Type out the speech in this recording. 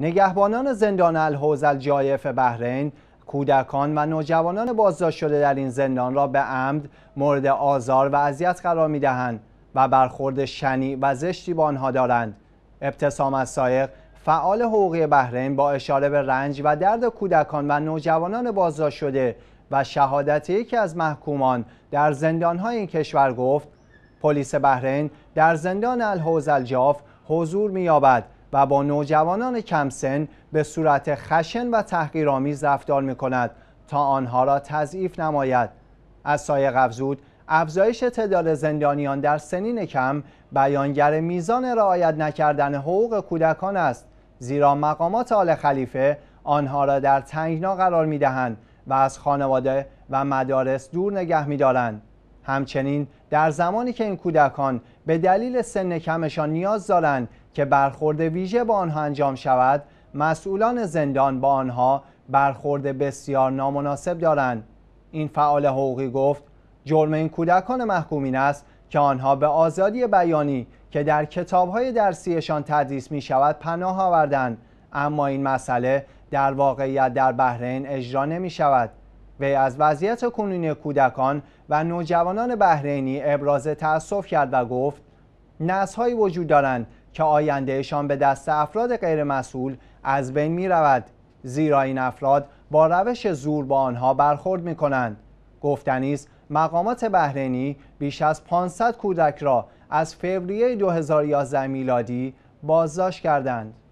نگهبانان زندان الحوز الجایف بحرین کودکان و نوجوانان بازداشت شده در این زندان را به عمد مورد آزار و اذیت قرار دهند و برخورد شنی و زشتی با آنها دارند ابتسام از سایق فعال حقوقی بحرین با اشاره به رنج و درد کودکان و نوجوانان بازداشت شده و شهادت یکی از محکومان در زندانهای این کشور گفت پلیس بحرین در زندان الحوز الجاف حضور می‌یابد و با نوجوانان کمسن به صورت خشن و تحقیرآمیز رفتار می کند تا آنها را تضعیف نماید از سایه افزود افزایش تعداد زندانیان در سنین کم بیانگر میزان رعایت نکردن حقوق کودکان است زیرا مقامات آل خلیفه آنها را در تنگنا قرار می دهند و از خانواده و مدارس دور نگه می همچنین در زمانی که این کودکان به دلیل سن کمشان نیاز دارند که برخورد ویژه با آنها انجام شود مسئولان زندان با آنها برخورد بسیار نامناسب دارند این فعال حقوقی گفت جرم این کودکان محکومین است که آنها به آزادی بیانی که در کتابهای درسیشان تدریس می شود پناه آوردند اما این مسئله در واقعیت در بحرین اجرا نمی شود وی از وضعیت کنونی کودکان و نوجوانان بحرینی ابراز تأسف کرد و گفت نسهایی وجود دارند که آیندهشان به دست افراد غیرمسئول از بین می رود زیرا این افراد با روش زور با آنها برخورد می کنند گفتنی مقامات بحرینی بیش از 500 کودک را از فوریه 2011 میلادی بازداشت کردند